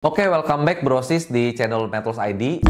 Oke, okay, welcome back Brosis di channel Metals ID.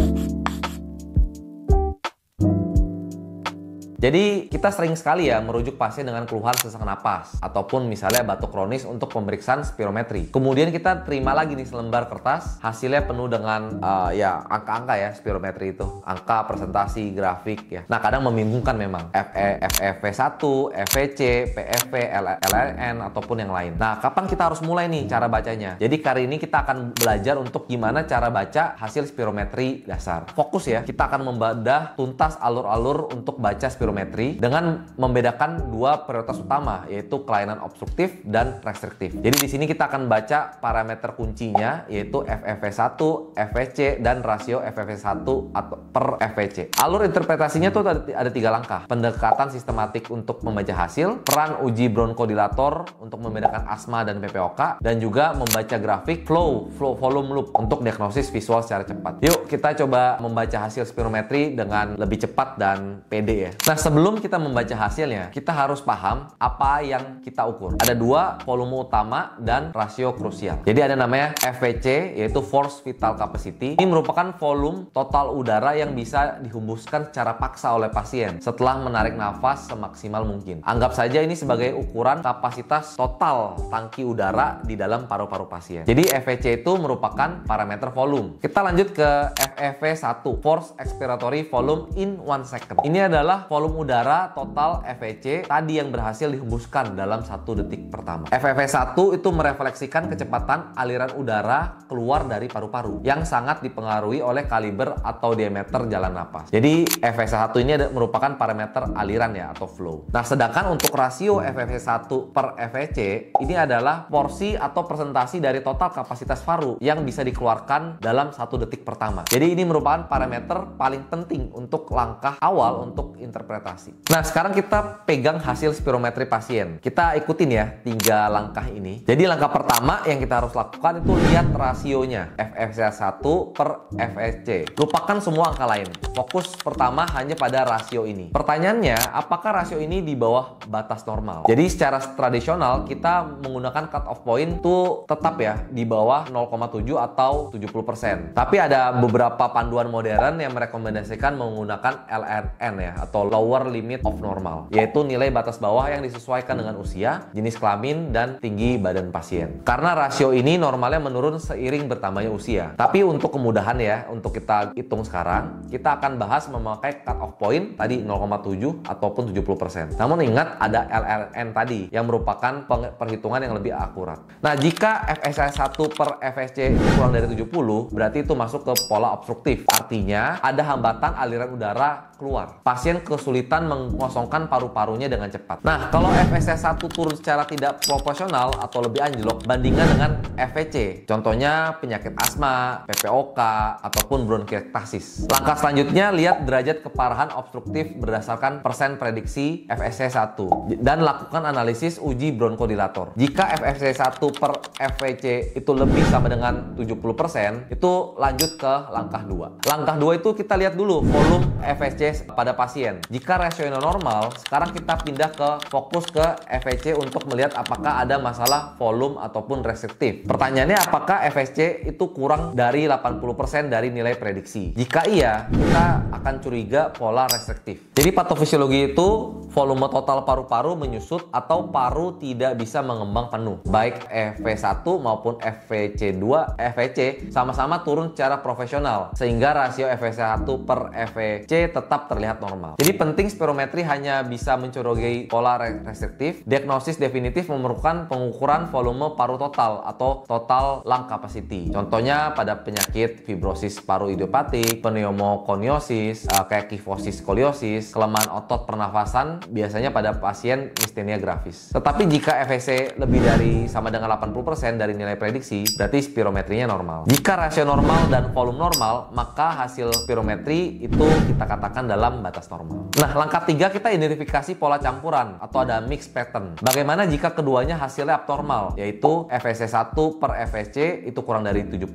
Jadi kita sering sekali ya merujuk pasien dengan keluhan sesak napas ataupun misalnya batuk kronis untuk pemeriksaan spirometri. Kemudian kita terima lagi nih selembar kertas, hasilnya penuh dengan uh, ya angka-angka ya spirometri itu, angka presentasi grafik ya. Nah kadang membingungkan memang FE, FEV1, FVC, e PFV, e LLN e, ataupun yang lain. Nah kapan kita harus mulai nih cara bacanya? Jadi kali ini kita akan belajar untuk gimana cara baca hasil spirometri dasar. Fokus ya, kita akan membedah tuntas alur-alur untuk baca spirometri spirometri dengan membedakan dua prioritas utama yaitu kelainan obstruktif dan restriktif. Jadi di sini kita akan baca parameter kuncinya yaitu FFV1, FVC dan rasio FFV1 atau per FVC. Alur interpretasinya tuh ada tiga langkah. Pendekatan sistematik untuk membaca hasil, peran uji bronkodilator untuk membedakan asma dan PPOK, dan juga membaca grafik flow, flow volume loop untuk diagnosis visual secara cepat. Yuk kita coba membaca hasil spirometri dengan lebih cepat dan pede ya. Nah sebelum kita membaca hasilnya, kita harus paham apa yang kita ukur. Ada dua volume utama dan rasio krusial. Jadi ada namanya FVC, yaitu Force Vital Capacity. Ini merupakan volume total udara yang bisa dihembuskan secara paksa oleh pasien setelah menarik nafas semaksimal mungkin. Anggap saja ini sebagai ukuran kapasitas total tangki udara di dalam paru-paru pasien. Jadi FVC itu merupakan parameter volume. Kita lanjut ke FEV1, Force Expiratory Volume in One Second. Ini adalah volume volume udara total FEC tadi yang berhasil dihembuskan dalam satu detik pertama. FFV1 e itu merefleksikan kecepatan aliran udara keluar dari paru-paru yang sangat dipengaruhi oleh kaliber atau diameter jalan napas. Jadi FFV1 e ini ada, merupakan parameter aliran ya atau flow. Nah sedangkan untuk rasio FFV1 e per FEC ini adalah porsi atau presentasi dari total kapasitas paru yang bisa dikeluarkan dalam satu detik pertama. Jadi ini merupakan parameter paling penting untuk langkah awal untuk interpretasi interpretasi. Nah, sekarang kita pegang hasil spirometri pasien. Kita ikutin ya tiga langkah ini. Jadi langkah pertama yang kita harus lakukan itu lihat rasionya FFC1 per FSC. Lupakan semua angka lain. Fokus pertama hanya pada rasio ini. Pertanyaannya, apakah rasio ini di bawah batas normal? Jadi secara tradisional kita menggunakan cut off point tuh tetap ya di bawah 0,7 atau 70%. Tapi ada beberapa panduan modern yang merekomendasikan menggunakan LNN ya atau low lower limit of normal, yaitu nilai batas bawah yang disesuaikan dengan usia, jenis kelamin, dan tinggi badan pasien. Karena rasio ini normalnya menurun seiring bertambahnya usia. Tapi untuk kemudahan ya, untuk kita hitung sekarang, kita akan bahas memakai cut off point tadi 0,7 ataupun 70%. Namun ingat ada LLN tadi yang merupakan perhitungan yang lebih akurat. Nah, jika FSC 1 per FSC kurang dari 70, berarti itu masuk ke pola obstruktif. Artinya ada hambatan aliran udara keluar. Pasien kesulitan kesulitan mengosongkan paru-parunya dengan cepat. Nah, kalau FSS1 turun secara tidak proporsional atau lebih anjlok bandingkan dengan FVC, contohnya penyakit asma, PPOK, ataupun bronkiektasis. Langkah selanjutnya, lihat derajat keparahan obstruktif berdasarkan persen prediksi fss 1 dan lakukan analisis uji bronkodilator. Jika fss 1 per FVC itu lebih sama dengan 70%, itu lanjut ke langkah 2. Langkah 2 itu kita lihat dulu volume FSC pada pasien. Jika jika rasionya normal, sekarang kita pindah ke fokus ke FSC untuk melihat apakah ada masalah volume ataupun restriktif. Pertanyaannya apakah FSC itu kurang dari 80% dari nilai prediksi? Jika iya, kita akan curiga pola restriktif. Jadi patofisiologi itu volume total paru-paru menyusut atau paru tidak bisa mengembang penuh. Baik FV1 maupun FVC2, FVC sama-sama turun secara profesional sehingga rasio FVC1 per FVC tetap terlihat normal. Jadi penting spirometri hanya bisa mencurigai pola restriktif. Diagnosis definitif memerlukan pengukuran volume paru total atau total lung capacity. Contohnya pada penyakit fibrosis paru idiopatik, pneumokoniosis, eh, kayak kifosis skoliosis, kelemahan otot pernafasan biasanya pada pasien mistenia grafis. Tetapi jika FVC e lebih dari sama dengan 80% dari nilai prediksi, berarti spirometrinya normal. Jika rasio normal dan volume normal, maka hasil spirometri itu kita katakan dalam batas normal. Nah, langkah tiga kita identifikasi pola campuran atau ada mix pattern. Bagaimana jika keduanya hasilnya abnormal, yaitu FVC e 1 per FVC e itu kurang dari 70,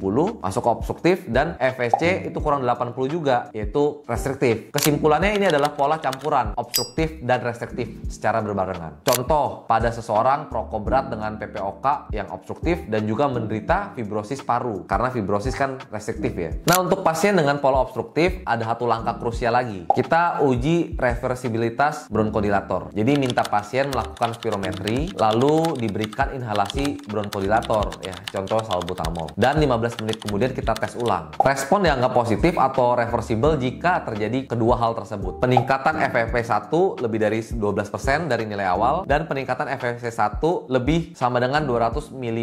masuk ke obstruktif, dan FVC itu kurang 80 juga, yaitu restriktif. Kesimpulannya ini adalah pola campuran obstruktif dan dan restriktif secara berbarengan. Contoh, pada seseorang perokok berat dengan PPOK yang obstruktif dan juga menderita fibrosis paru karena fibrosis kan restriktif ya. Nah, untuk pasien dengan pola obstruktif ada satu langkah krusial lagi. Kita uji reversibilitas bronkodilator. Jadi minta pasien melakukan spirometri lalu diberikan inhalasi bronkodilator ya, contoh salbutamol. Dan 15 menit kemudian kita tes ulang. Respon yang nggak positif atau reversible jika terjadi kedua hal tersebut. Peningkatan FFP1 lebih dari 12% dari nilai awal dan peningkatan FVC1 lebih sama dengan 200 ml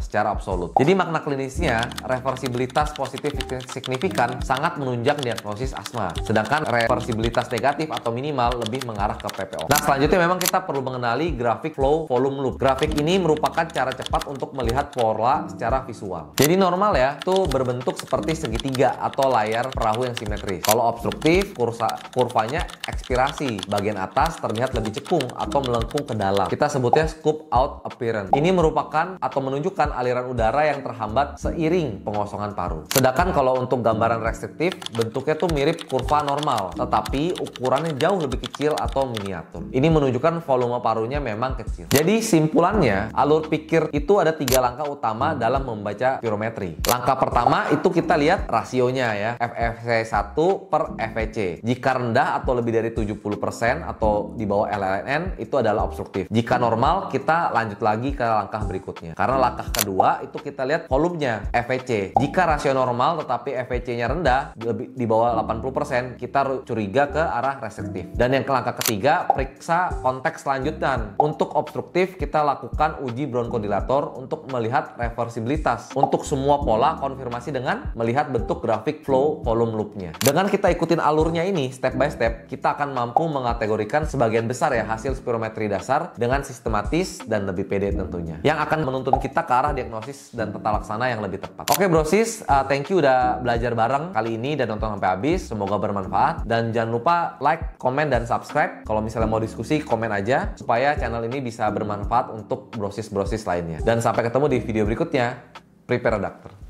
secara absolut. Jadi makna klinisnya reversibilitas positif signifikan sangat menunjang diagnosis asma. Sedangkan reversibilitas negatif atau minimal lebih mengarah ke PPO. Nah, selanjutnya memang kita perlu mengenali grafik flow volume loop. Grafik ini merupakan cara cepat untuk melihat pola secara visual. Jadi normal ya, itu berbentuk seperti segitiga atau layar perahu yang simetris. Kalau obstruktif, kursa, kurvanya ekspirasi bagian bagian atas terlihat lebih cekung atau melengkung ke dalam. Kita sebutnya scoop out appearance. Ini merupakan atau menunjukkan aliran udara yang terhambat seiring pengosongan paru. Sedangkan kalau untuk gambaran restriktif, bentuknya tuh mirip kurva normal, tetapi ukurannya jauh lebih kecil atau miniatur. Ini menunjukkan volume parunya memang kecil. Jadi simpulannya, alur pikir itu ada tiga langkah utama dalam membaca spirometri. Langkah pertama itu kita lihat rasionya ya, FFC1 per FVC. Jika rendah atau lebih dari 70% atau di bawah LLNN itu adalah obstruktif. Jika normal, kita lanjut lagi ke langkah berikutnya. Karena langkah kedua itu kita lihat volumenya FVC. Jika rasio normal tetapi FVC-nya rendah, lebih di bawah 80%, kita curiga ke arah restriktif. Dan yang ke langkah ketiga, periksa konteks lanjutan. Untuk obstruktif, kita lakukan uji bronkodilator untuk melihat reversibilitas. Untuk semua pola konfirmasi dengan melihat bentuk grafik flow volume loop-nya. Dengan kita ikutin alurnya ini step by step, kita akan mampu mengategorikan berikan sebagian besar ya hasil spirometri dasar dengan sistematis dan lebih pede tentunya. Yang akan menuntun kita ke arah diagnosis dan tata laksana yang lebih tepat. Oke brosis, uh, thank you udah belajar bareng kali ini dan nonton sampai habis. Semoga bermanfaat dan jangan lupa like, komen dan subscribe. Kalau misalnya mau diskusi, komen aja supaya channel ini bisa bermanfaat untuk brosis-brosis lainnya. Dan sampai ketemu di video berikutnya. Prepare a doctor.